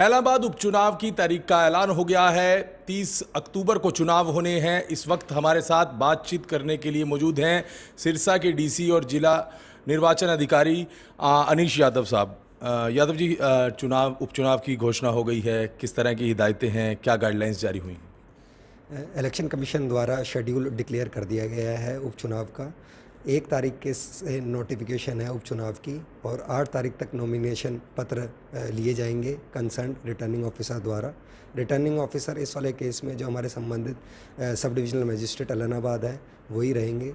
इलाहाबाद उपचुनाव की तारीख का ऐलान हो गया है 30 अक्टूबर को चुनाव होने हैं इस वक्त हमारे साथ बातचीत करने के लिए मौजूद हैं सिरसा के डीसी और जिला निर्वाचन अधिकारी अनिश यादव साहब यादव जी चुनाव उपचुनाव की घोषणा हो गई है किस तरह की हिदायतें हैं क्या गाइडलाइंस जारी हुई हैं इलेक्शन कमीशन द्वारा शेड्यूल डिक्लेयर कर दिया गया है उपचुनाव का एक तारीख के से नोटिफिकेशन है उपचुनाव की और आठ तारीख तक नॉमिनेशन पत्र लिए जाएंगे कंसर्न रिटर्निंग ऑफिसर द्वारा रिटर्निंग ऑफिसर इस वाले केस में जो हमारे संबंधित सब डिविजनल मजिस्ट्रेट अलनाबाद है वही रहेंगे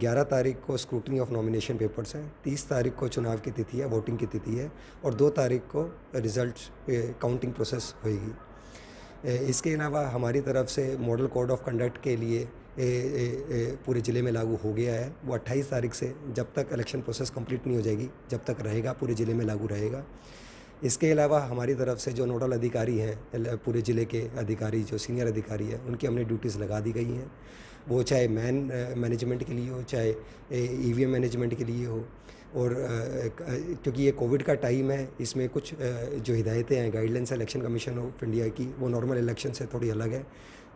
ग्यारह तारीख को स्क्रूटनी ऑफ नॉमिनेशन पेपर्स हैं तीस तारीख को चुनाव की तिथि है वोटिंग की तिथि है और दो तारीख को रिजल्ट काउंटिंग प्रोसेस होएगी इसके अलावा हमारी तरफ से मॉडल कोड ऑफ कंडक्ट के लिए ए, ए, पूरे ज़िले में लागू हो गया है वो 28 तारीख से जब तक इलेक्शन प्रोसेस कंप्लीट नहीं हो जाएगी जब तक रहेगा पूरे ज़िले में लागू रहेगा इसके अलावा हमारी तरफ से जो नोडल अधिकारी हैं पूरे ज़िले के अधिकारी जो सीनियर अधिकारी हैं उनकी हमने ड्यूटीज़ लगा दी गई हैं वो चाहे मैन मैनेजमेंट के लिए हो चाहे ई मैनेजमेंट e के लिए हो और क्योंकि ये कोविड का टाइम है इसमें कुछ जो हिदायतें हैं guidelines election commission of India की वो नॉर्मल इलेक्शन से थोड़ी अलग है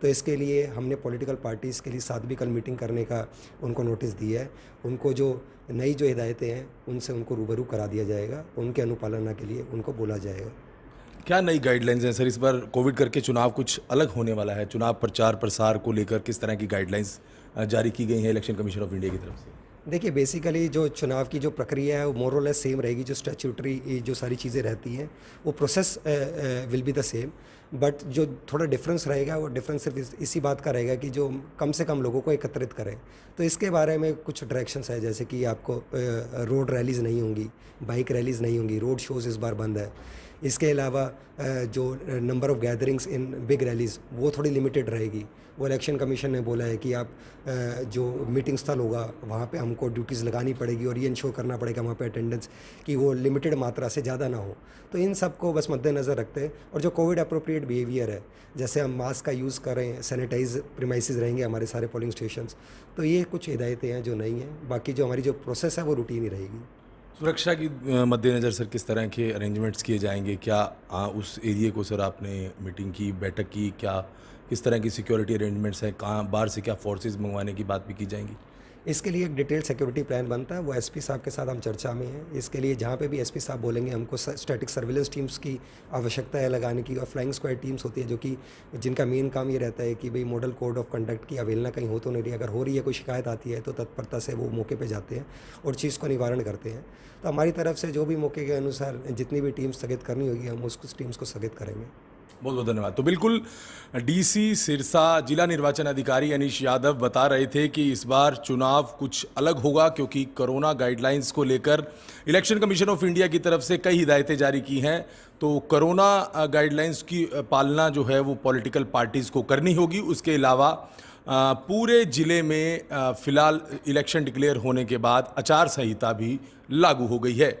तो इसके लिए हमने पॉलिटिकल पार्टीज़ के लिए साथ भी कल मीटिंग करने का उनको नोटिस दिया है उनको जो नई जो हिदायतें हैं उनसे उनको रूबरू करा दिया जाएगा उनके अनुपालना के लिए उनको बोला जाएगा क्या नई गाइडलाइंस हैं सर इस बार कोविड करके चुनाव कुछ अलग होने वाला है चुनाव प्रचार प्रसार को लेकर किस तरह की गाइडलाइंस जारी की गई हैं इलेक्शन कमीशन ऑफ इंडिया की तरफ से देखिए बेसिकली जो चुनाव की जो प्रक्रिया है वो मोरलेस सेम रहेगी जो स्टैचूटरी जो सारी चीज़ें रहती हैं वो process will be the same but जो थोड़ा डिफरेंस रहेगा वो डिफरेंस सिर्फ इस, इसी बात का रहेगा कि जो कम से कम लोगों को एकत्रित करें तो इसके बारे में कुछ डायरेक्शंस है जैसे कि आपको रोड रैलीज़ नहीं होंगी बाइक रैलीज़ नहीं होंगी रोड शोज़ इस बार बंद है इसके अलावा जो number of gatherings in big rallies वो थोड़ी लिमिटेड रहेगी वो इलेक्शन कमीशन ने बोला है कि आप जो मीटिंग स्थल होगा वहाँ पे हम उनको ड्यूटीज़ लगानी पड़ेगी और ये इंश्योर करना पड़ेगा वहाँ पे अटेंडेंस कि वो लिमिटेड मात्रा से ज़्यादा ना हो तो इन सब को बस मद्देनज़र रखते हैं और जो कोविड अप्रोप्रिएट बिहेवियर है जैसे हम मास्क का यूज़ करें सैनिटाइज प्रीमाइस रहेंगे हमारे सारे पोलिंग स्टेशन तो ये कुछ हिदायतें हैं जो नहीं हैं बाकी जो हमारी जो प्रोसेस है वो रूटीन ही रहेगी सुरक्षा की मद्देनज़र सर किस तरह के अरेंजमेंट्स किए जाएंगे क्या आ, उस एरिए को सर आपने मीटिंग की बैठक की क्या किस तरह की सिक्योरिटी अरेंजमेंट्स हैं कहाँ बाहर से क्या फोर्सेस मंगवाने की बात भी की जाएंगी इसके लिए एक डिटेल सिक्योरिटी प्लान बनता है वो एसपी साहब के साथ हम चर्चा में हैं इसके लिए जहाँ पे भी एसपी साहब बोलेंगे हमको स्टैटिक सर्विलेंस टीम्स की आवश्यकता है लगाने की और फ्लाइंग स्क्वाड टीम्स होती है जो कि जिनका मेन काम ये रहता है कि भाई मॉडल कोड ऑफ कंडक्ट की अवेलना कहीं हो तो नहीं रही अगर हो रही है कोई शिकायत आती है तो तत्परता से वो मौके पर जाते हैं और चीज़ को निवारण करते हैं तो हमारी तरफ से जो भी मौके के अनुसार जितनी भी टीम स्थगित करनी होगी हम उस टीम्स को स्थगित करेंगे बहुत बहुत धन्यवाद तो बिल्कुल डीसी सिरसा जिला निर्वाचन अधिकारी अनिश यादव बता रहे थे कि इस बार चुनाव कुछ अलग होगा क्योंकि कोरोना गाइडलाइंस को लेकर इलेक्शन कमीशन ऑफ इंडिया की तरफ से कई हिदायतें जारी की हैं तो कोरोना गाइडलाइंस की पालना जो है वो पॉलिटिकल पार्टीज़ को करनी होगी उसके अलावा पूरे ज़िले में फिलहाल इलेक्शन डिक्लेयर होने के बाद आचार संहिता भी लागू हो गई है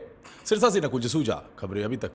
सिरसा से नकुल जसूजा खबरें अभी तक